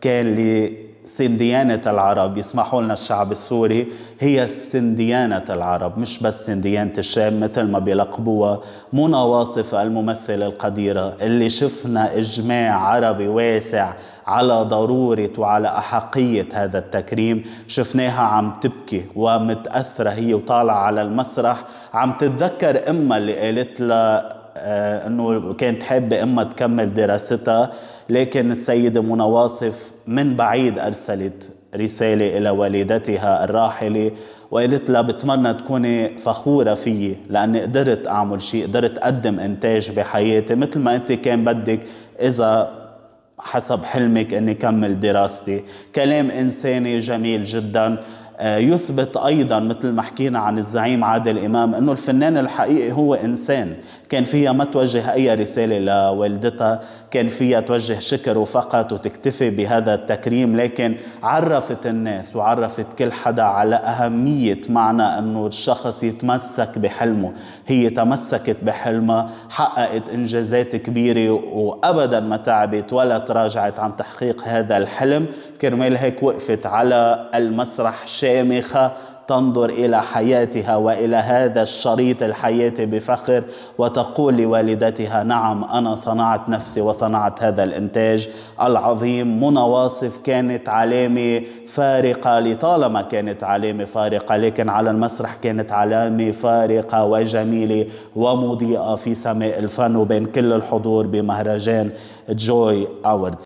كان لسنديانة العرب يسمحوا لنا الشعب السوري هي سنديانة العرب مش بس سنديانة الشام مثل ما بيلقبوها منى واصف الممثلة القديرة اللي شفنا إجماع عربي واسع على ضرورة وعلى أحقية هذا التكريم شفناها عم تبكي ومتأثرة هي وطالعة على المسرح عم تتذكر أمها اللي قالت لها آه، انه كانت حابه اما تكمل دراستها لكن السيده منى واصف من بعيد ارسلت رساله الى والدتها الراحله وقالت لها بتمنى تكوني فخورة فيي لأني قدرت أعمل شيء قدرت أقدم إنتاج بحياتي مثل ما أنت كان بدك إذا حسب حلمك أني كمل دراستي كلام إنساني جميل جداً آه، يثبت ايضا مثل ما حكينا عن الزعيم عادل امام انه الفنان الحقيقي هو انسان كان فيها ما توجه اي رساله لوالدتها كان فيها توجه شكر وفقط وتكتفي بهذا التكريم لكن عرفت الناس وعرفت كل حدا على اهميه معنى انه الشخص يتمسك بحلمه هي تمسكت بحلمها حققت انجازات كبيره وابدا ما تعبت ولا تراجعت عن تحقيق هذا الحلم كرمال هيك وقفت على المسرح شيء شامخه تنظر الى حياتها والى هذا الشريط الحياه بفخر وتقول لوالدتها نعم انا صنعت نفسي وصنعت هذا الانتاج العظيم منى واصف كانت علامه فارقه لطالما كانت علامه فارقه لكن على المسرح كانت علامه فارقه وجميله ومضيئه في سماء الفن وبين كل الحضور بمهرجان جوي اوردز